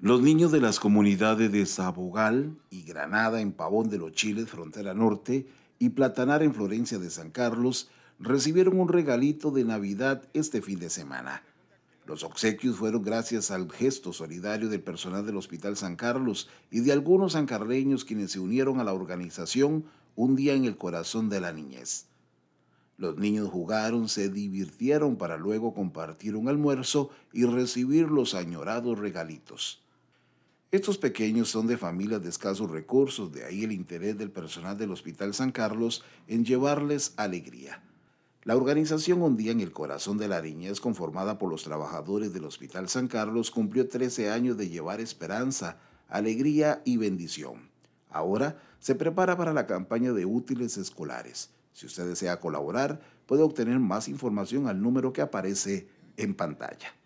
Los niños de las comunidades de Sabogal y Granada en Pavón de los Chiles, frontera norte, y Platanar en Florencia de San Carlos recibieron un regalito de Navidad este fin de semana. Los obsequios fueron gracias al gesto solidario del personal del Hospital San Carlos y de algunos sancarleños quienes se unieron a la organización Un día en el corazón de la niñez. Los niños jugaron, se divirtieron para luego compartir un almuerzo y recibir los añorados regalitos. Estos pequeños son de familias de escasos recursos, de ahí el interés del personal del Hospital San Carlos en llevarles alegría. La organización Un Día en el Corazón de la Niñez, conformada por los trabajadores del Hospital San Carlos, cumplió 13 años de llevar esperanza, alegría y bendición. Ahora se prepara para la campaña de útiles escolares. Si usted desea colaborar, puede obtener más información al número que aparece en pantalla.